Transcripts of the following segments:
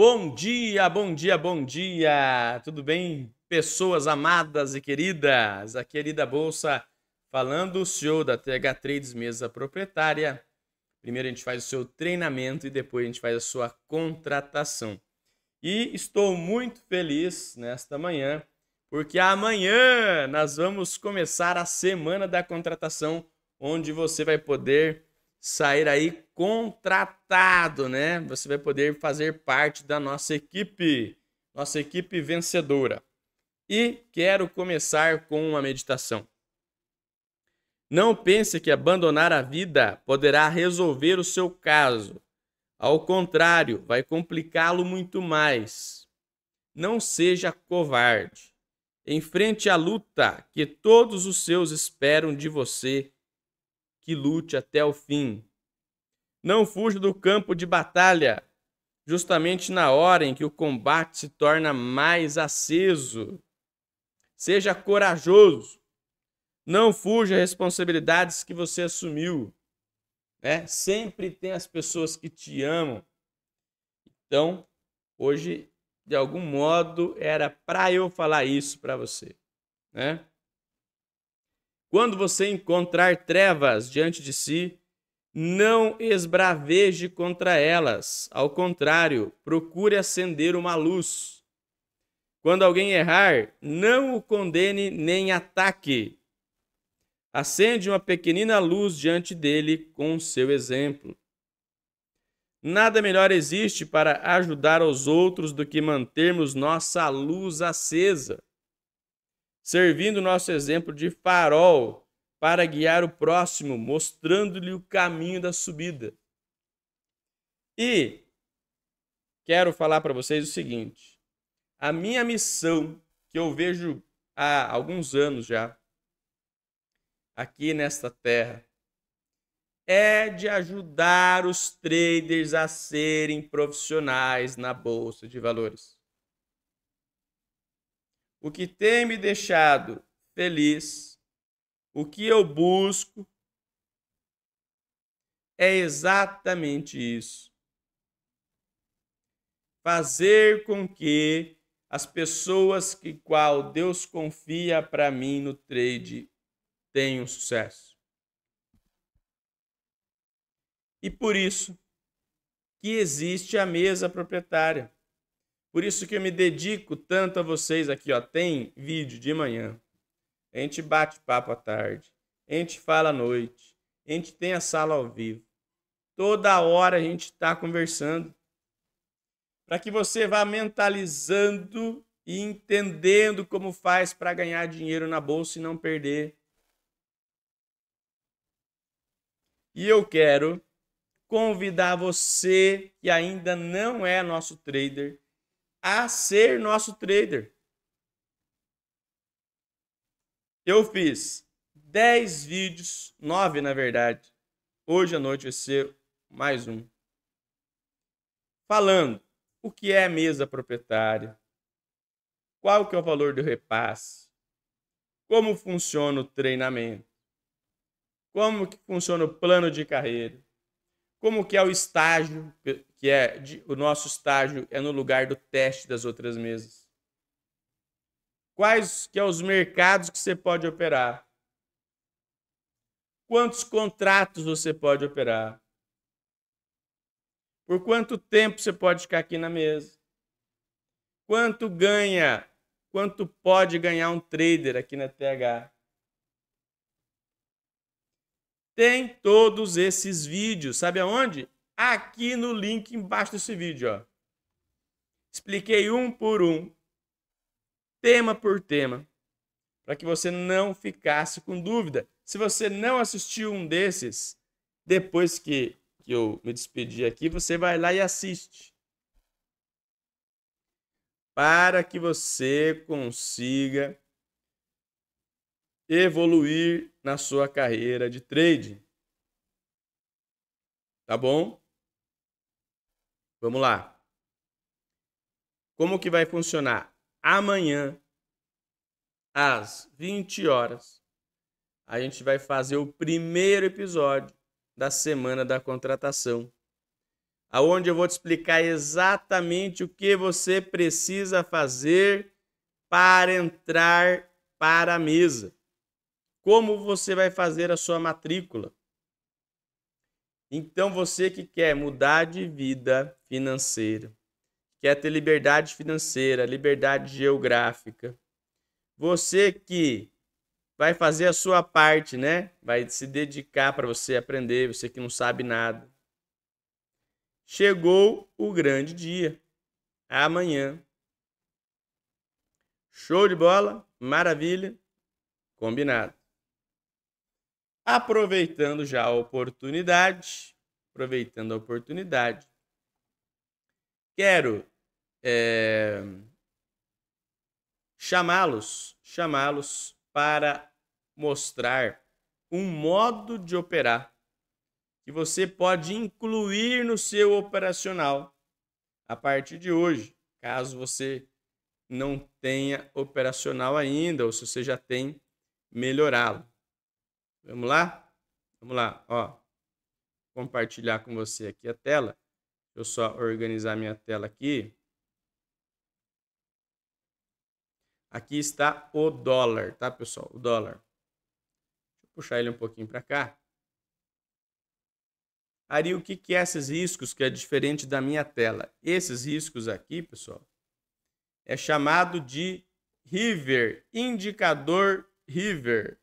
Bom dia, bom dia, bom dia! Tudo bem, pessoas amadas e queridas? A querida é Bolsa falando, o senhor da TH Trades, mesa proprietária. Primeiro a gente faz o seu treinamento e depois a gente faz a sua contratação. E estou muito feliz nesta manhã, porque amanhã nós vamos começar a semana da contratação, onde você vai poder sair aí contratado, né? Você vai poder fazer parte da nossa equipe, nossa equipe vencedora. E quero começar com uma meditação. Não pense que abandonar a vida poderá resolver o seu caso. Ao contrário, vai complicá-lo muito mais. Não seja covarde. Enfrente a luta que todos os seus esperam de você que lute até o fim. Não fuja do campo de batalha, justamente na hora em que o combate se torna mais aceso. Seja corajoso. Não fuja responsabilidades que você assumiu. Né? Sempre tem as pessoas que te amam. Então, hoje, de algum modo, era para eu falar isso para você. Né? Quando você encontrar trevas diante de si, não esbraveje contra elas. Ao contrário, procure acender uma luz. Quando alguém errar, não o condene nem ataque. Acende uma pequenina luz diante dele com o seu exemplo. Nada melhor existe para ajudar os outros do que mantermos nossa luz acesa servindo nosso exemplo de farol para guiar o próximo, mostrando-lhe o caminho da subida. E quero falar para vocês o seguinte: a minha missão, que eu vejo há alguns anos já, aqui nesta terra, é de ajudar os traders a serem profissionais na bolsa de valores o que tem me deixado feliz, o que eu busco, é exatamente isso. Fazer com que as pessoas que qual Deus confia para mim no trade tenham sucesso. E por isso que existe a mesa proprietária. Por isso que eu me dedico tanto a vocês aqui, ó. Tem vídeo de manhã. A gente bate papo à tarde. A gente fala à noite. A gente tem a sala ao vivo. Toda hora a gente está conversando. Para que você vá mentalizando e entendendo como faz para ganhar dinheiro na bolsa e não perder. E eu quero convidar você que ainda não é nosso trader a ser nosso trader. Eu fiz 10 vídeos, 9 na verdade. Hoje à noite vai ser mais um. Falando o que é a mesa proprietária, qual que é o valor do repasse, como funciona o treinamento, como que funciona o plano de carreira, como que é o estágio, que é de, o nosso estágio é no lugar do teste das outras mesas. Quais que são é os mercados que você pode operar? Quantos contratos você pode operar? Por quanto tempo você pode ficar aqui na mesa? Quanto ganha, quanto pode ganhar um trader aqui na TH? tem todos esses vídeos. Sabe aonde? Aqui no link embaixo desse vídeo. Ó. Expliquei um por um, tema por tema, para que você não ficasse com dúvida. Se você não assistiu um desses, depois que, que eu me despedir aqui, você vai lá e assiste. Para que você consiga evoluir na sua carreira de trading. Tá bom? Vamos lá. Como que vai funcionar? Amanhã, às 20 horas, a gente vai fazer o primeiro episódio da Semana da Contratação aonde eu vou te explicar exatamente o que você precisa fazer para entrar para a mesa como você vai fazer a sua matrícula. Então, você que quer mudar de vida financeira, quer ter liberdade financeira, liberdade geográfica, você que vai fazer a sua parte, né? Vai se dedicar para você aprender, você que não sabe nada. Chegou o grande dia. Amanhã. Show de bola, maravilha, combinado aproveitando já a oportunidade, aproveitando a oportunidade, quero é, chamá-los, chamá-los para mostrar um modo de operar que você pode incluir no seu operacional a partir de hoje, caso você não tenha operacional ainda ou se você já tem, melhorá-lo. Vamos lá? Vamos lá, ó. Compartilhar com você aqui a tela. Deixa eu só organizar minha tela aqui. Aqui está o dólar, tá, pessoal? O dólar. Deixa eu puxar ele um pouquinho para cá. Ari, o que, que é esses riscos que é diferente da minha tela? Esses riscos aqui, pessoal, é chamado de River, indicador River.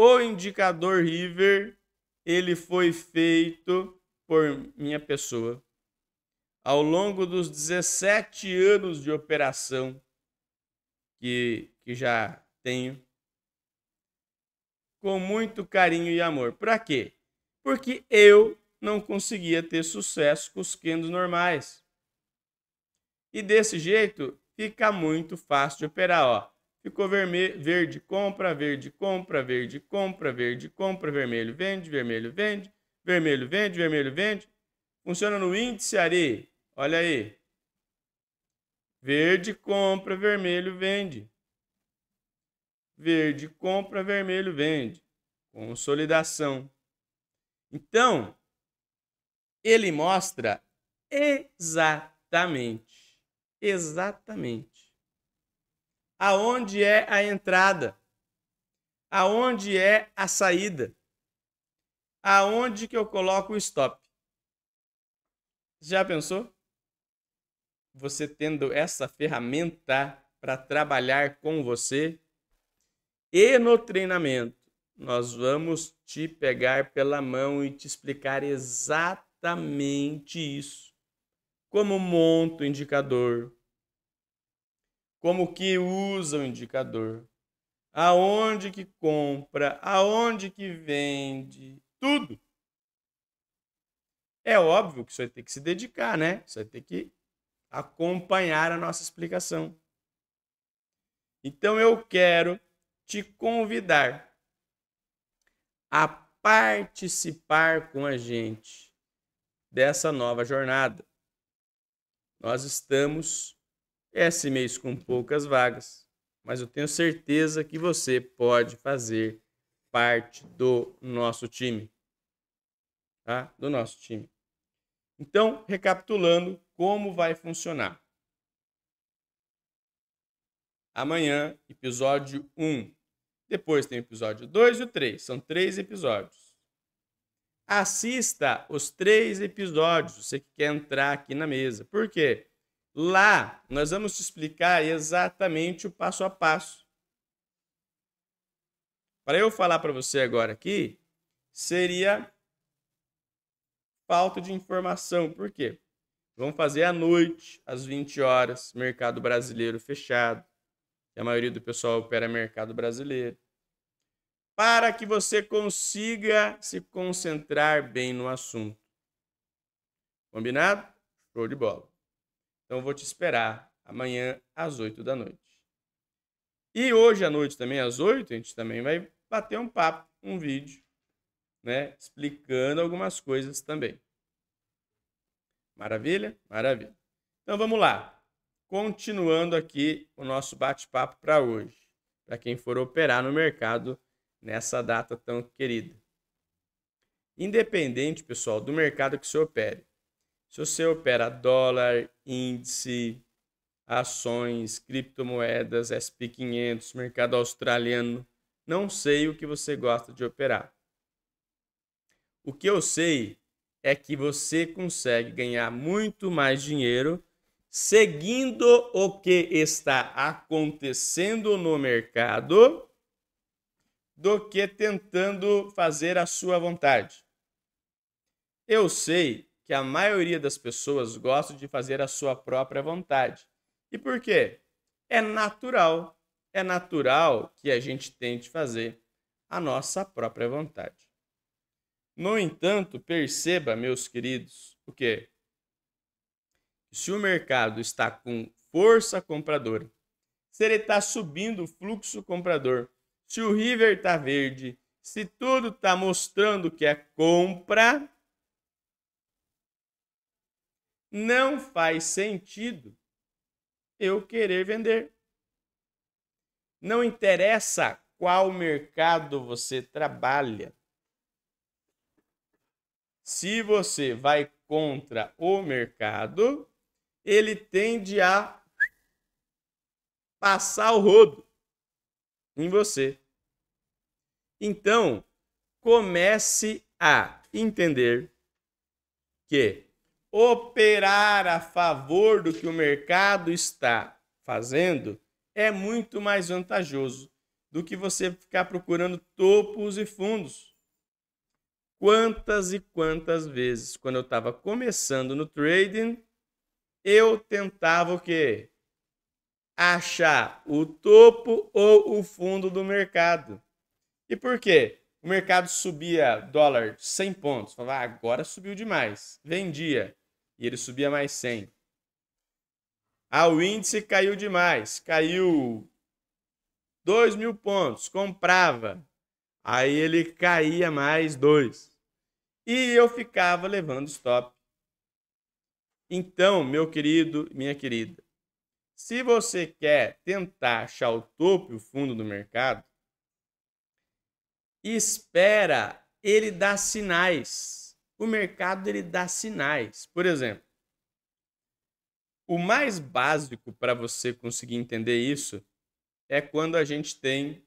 O indicador River, ele foi feito por minha pessoa. Ao longo dos 17 anos de operação que, que já tenho, com muito carinho e amor. Para quê? Porque eu não conseguia ter sucesso com os candles normais. E desse jeito fica muito fácil de operar, ó. Ficou vermelho, verde, compra, verde, compra, verde, compra, verde, compra, vermelho, vende, vermelho, vende, vermelho, vende, vermelho, vende. Funciona no índice ARE. Olha aí. Verde, compra, vermelho, vende. Verde, compra, vermelho, vende. Consolidação. Então, ele mostra exatamente, exatamente aonde é a entrada, aonde é a saída, aonde que eu coloco o stop. Já pensou? Você tendo essa ferramenta para trabalhar com você e no treinamento, nós vamos te pegar pela mão e te explicar exatamente isso. Como monto o indicador, como que usa o indicador, aonde que compra, aonde que vende, tudo. É óbvio que você vai ter que se dedicar, né? Você vai ter que acompanhar a nossa explicação. Então eu quero te convidar a participar com a gente dessa nova jornada. Nós estamos é esse mês com poucas vagas, mas eu tenho certeza que você pode fazer parte do nosso time. Tá? Do nosso time. Então, recapitulando como vai funcionar. Amanhã, episódio 1. Depois tem o episódio 2 e o 3. São três episódios. Assista os três episódios, você que quer entrar aqui na mesa. Por quê? Lá, nós vamos te explicar exatamente o passo a passo. Para eu falar para você agora aqui, seria falta de informação. Por quê? Vamos fazer à noite, às 20 horas, mercado brasileiro fechado. A maioria do pessoal opera mercado brasileiro. Para que você consiga se concentrar bem no assunto. Combinado? Show de bola. Então eu vou te esperar amanhã às 8 da noite. E hoje à noite também às 8, a gente também vai bater um papo, um vídeo, né, explicando algumas coisas também. Maravilha? Maravilha. Então vamos lá. Continuando aqui o nosso bate-papo para hoje, para quem for operar no mercado nessa data tão querida. Independente, pessoal, do mercado que você opere, se você opera dólar, índice, ações, criptomoedas, SP500, mercado australiano, não sei o que você gosta de operar. O que eu sei é que você consegue ganhar muito mais dinheiro seguindo o que está acontecendo no mercado do que tentando fazer a sua vontade. Eu sei que a maioria das pessoas gosta de fazer a sua própria vontade. E por quê? É natural. É natural que a gente tente fazer a nossa própria vontade. No entanto, perceba, meus queridos, o quê? Se o mercado está com força compradora, se ele está subindo o fluxo comprador, se o River está verde, se tudo está mostrando que é compra, não faz sentido eu querer vender. Não interessa qual mercado você trabalha. Se você vai contra o mercado, ele tende a passar o rodo em você. Então, comece a entender que operar a favor do que o mercado está fazendo é muito mais vantajoso do que você ficar procurando topos e fundos. Quantas e quantas vezes, quando eu estava começando no trading, eu tentava o quê? Achar o topo ou o fundo do mercado. E por quê? O mercado subia dólar 100 pontos. Falava, ah, agora subiu demais. Vendia e ele subia mais 100. Ah, o índice caiu demais, caiu 2 mil pontos, comprava. Aí ele caía mais 2. E eu ficava levando stop. Então, meu querido, minha querida, se você quer tentar achar o topo e o fundo do mercado, espera ele dar sinais o mercado ele dá sinais. Por exemplo, o mais básico para você conseguir entender isso é quando a gente tem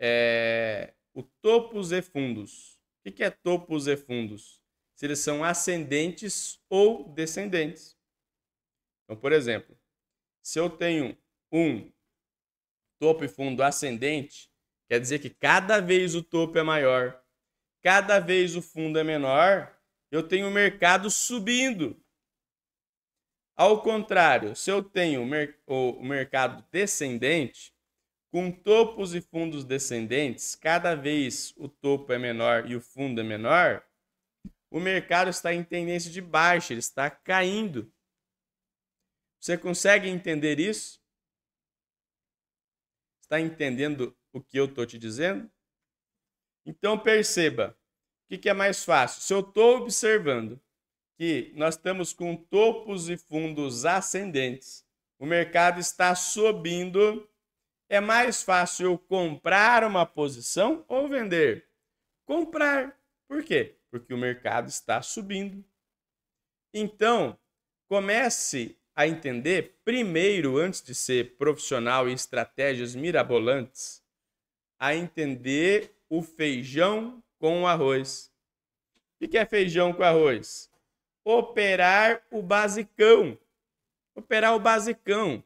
é, o topos e fundos. O que é topos e fundos? Se eles são ascendentes ou descendentes. Então, por exemplo, se eu tenho um topo e fundo ascendente, quer dizer que cada vez o topo é maior, cada vez o fundo é menor, eu tenho o mercado subindo. Ao contrário, se eu tenho o mercado descendente, com topos e fundos descendentes, cada vez o topo é menor e o fundo é menor, o mercado está em tendência de baixa, ele está caindo. Você consegue entender isso? Está entendendo o que eu estou te dizendo? Então perceba, o que, que é mais fácil? Se eu estou observando que nós estamos com topos e fundos ascendentes, o mercado está subindo, é mais fácil eu comprar uma posição ou vender? Comprar. Por quê? Porque o mercado está subindo. Então, comece a entender, primeiro, antes de ser profissional em estratégias mirabolantes, a entender o feijão com o arroz. O que é feijão com arroz? Operar o basicão. Operar o basicão.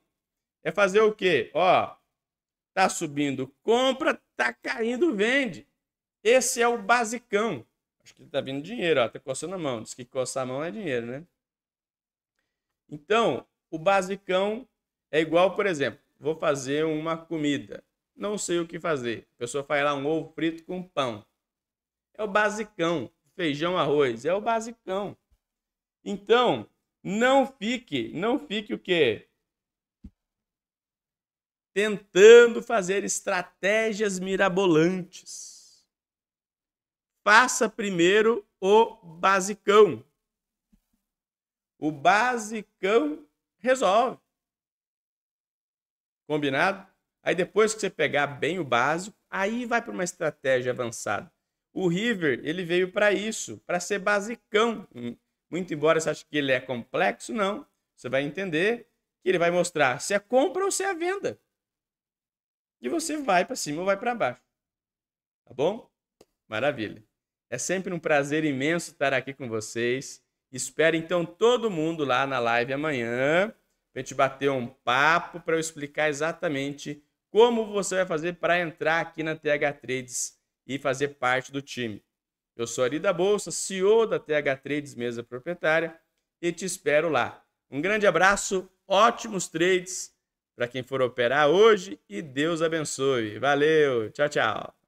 É fazer o quê? Ó, tá subindo, compra, tá caindo, vende. Esse é o basicão. Acho que tá vindo dinheiro, ó, tá coçando a mão. Diz que coçar a mão é dinheiro, né? Então, o basicão é igual, por exemplo, vou fazer uma comida não sei o que fazer. A pessoa faz lá um ovo frito com pão. É o basicão. Feijão, arroz. É o basicão. Então, não fique, não fique o quê? Tentando fazer estratégias mirabolantes. Faça primeiro o basicão. O basicão resolve. Combinado? Aí depois que você pegar bem o básico, aí vai para uma estratégia avançada. O River, ele veio para isso, para ser basicão. Hum, muito embora você ache que ele é complexo, não. Você vai entender que ele vai mostrar se é compra ou se é venda. E você vai para cima ou vai para baixo. Tá bom? Maravilha. É sempre um prazer imenso estar aqui com vocês. Espero então todo mundo lá na live amanhã para a gente bater um papo para eu explicar exatamente como você vai fazer para entrar aqui na TH Trades e fazer parte do time. Eu sou Ari da Bolsa, CEO da TH Trades, mesa proprietária, e te espero lá. Um grande abraço, ótimos trades para quem for operar hoje e Deus abençoe. Valeu, tchau, tchau.